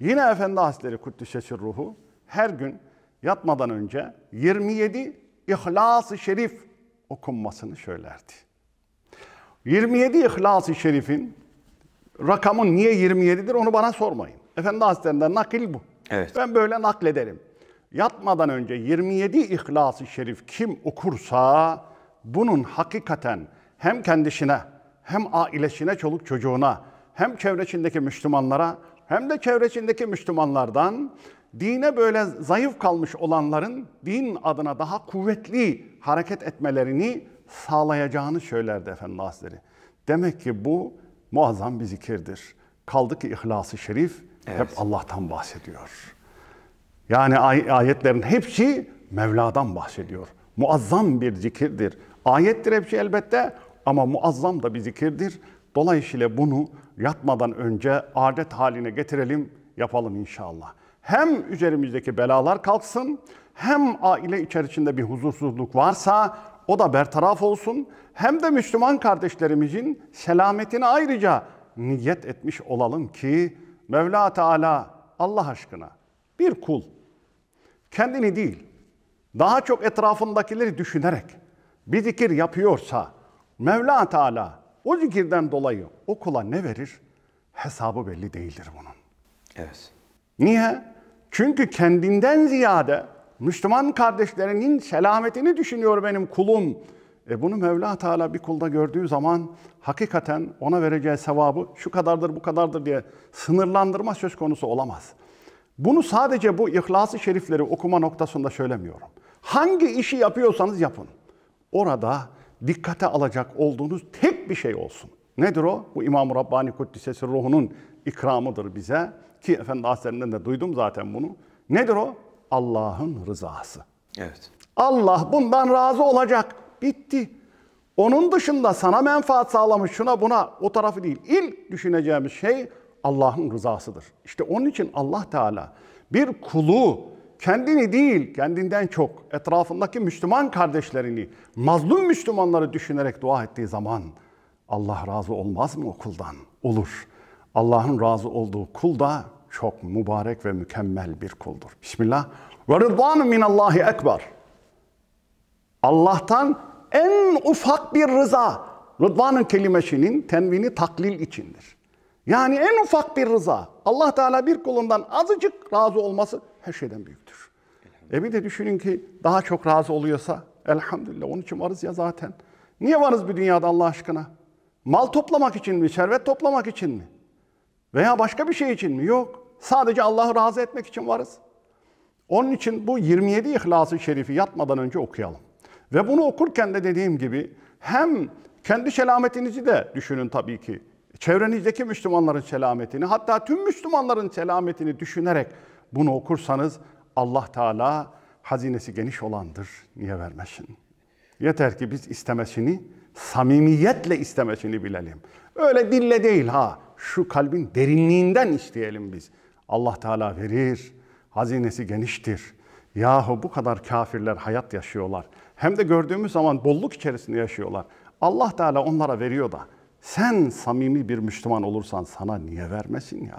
Yine Efendi Hazretleri Kuddüs'e ruhu her gün yatmadan önce 27 İhlas-ı Şerif okunmasını söylerdi. 27 İhlas-ı Şerif'in rakamın niye 27'dir onu bana sormayın. Efendi Hazretlerinden nakil bu. Evet. Ben böyle naklederim. Yatmadan önce 27 İhlas-ı Şerif kim okursa bunun hakikaten hem kendisine hem ailesine, çoluk çocuğuna hem çevresindeki Müslümanlara hem de çevresindeki Müslümanlardan dine böyle zayıf kalmış olanların din adına daha kuvvetli hareket etmelerini sağlayacağını söylerdi Efendimiz Hazretleri. Demek ki bu muazzam bir zikirdir. Kaldı ki İhlas-ı Şerif evet. hep Allah'tan bahsediyor. Yani ay- ayetlerin hepsi Mevla'dan bahsediyor. Muazzam bir zikirdir. Ayettir hepsi elbette ama muazzam da bir zikirdir. Dolayısıyla bunu yatmadan önce adet haline getirelim, yapalım inşallah. Hem üzerimizdeki belalar kalksın, hem aile içerisinde bir huzursuzluk varsa o da bertaraf olsun. Hem de Müslüman kardeşlerimizin selametini ayrıca niyet etmiş olalım ki Mevla Teala Allah aşkına bir kul kendini değil daha çok etrafındakileri düşünerek bir zikir yapıyorsa Mevla Teala o zikirden dolayı o kula ne verir? Hesabı belli değildir bunun. Evet. Niye? Çünkü kendinden ziyade Müslüman kardeşlerinin selametini düşünüyor benim kulum. E bunu Mevla Teala bir kulda gördüğü zaman hakikaten ona vereceği sevabı şu kadardır bu kadardır diye sınırlandırma söz konusu olamaz. Bunu sadece bu İhlas-ı Şerifleri okuma noktasında söylemiyorum. Hangi işi yapıyorsanız yapın. Orada dikkate alacak olduğunuz tek bir şey olsun. Nedir o? Bu İmam-ı Rabbani Kuddisesi ruhunun ikramıdır bize. Ki Efendi Hazretlerinden de duydum zaten bunu. Nedir o? Allah'ın rızası. Evet. Allah bundan razı olacak. Bitti. Onun dışında sana menfaat sağlamış şuna buna o tarafı değil. İlk düşüneceğimiz şey Allah'ın rızasıdır. İşte onun için Allah Teala bir kulu kendini değil kendinden çok etrafındaki Müslüman kardeşlerini, mazlum Müslümanları düşünerek dua ettiği zaman Allah razı olmaz mı okuldan? Olur. Allah'ın razı olduğu kul da çok mübarek ve mükemmel bir kuldur. Bismillah. Ve rıdvanı minallahi ekber. Allah'tan en ufak bir rıza. Rıdvanın kelimesinin tenvini taklil içindir. Yani en ufak bir rıza. Allah Teala bir kulundan azıcık razı olması her şeyden büyüktür. E bir de düşünün ki daha çok razı oluyorsa elhamdülillah onun için varız ya zaten. Niye varız bir dünyada Allah aşkına? Mal toplamak için mi? Servet toplamak için mi? Veya başka bir şey için mi? Yok. Sadece Allah'ı razı etmek için varız. Onun için bu 27 İhlas-ı Şerif'i yatmadan önce okuyalım. Ve bunu okurken de dediğim gibi hem kendi selametinizi de düşünün tabii ki. Çevrenizdeki Müslümanların selametini, hatta tüm Müslümanların selametini düşünerek bunu okursanız Allah Teala hazinesi geniş olandır. Niye vermesin? Yeter ki biz istemesini, samimiyetle istemesini bilelim. Öyle dille değil ha. Şu kalbin derinliğinden isteyelim biz. Allah Teala verir. Hazinesi geniştir. Yahu bu kadar kafirler hayat yaşıyorlar. Hem de gördüğümüz zaman bolluk içerisinde yaşıyorlar. Allah Teala onlara veriyor da sen samimi bir Müslüman olursan sana niye vermesin ya?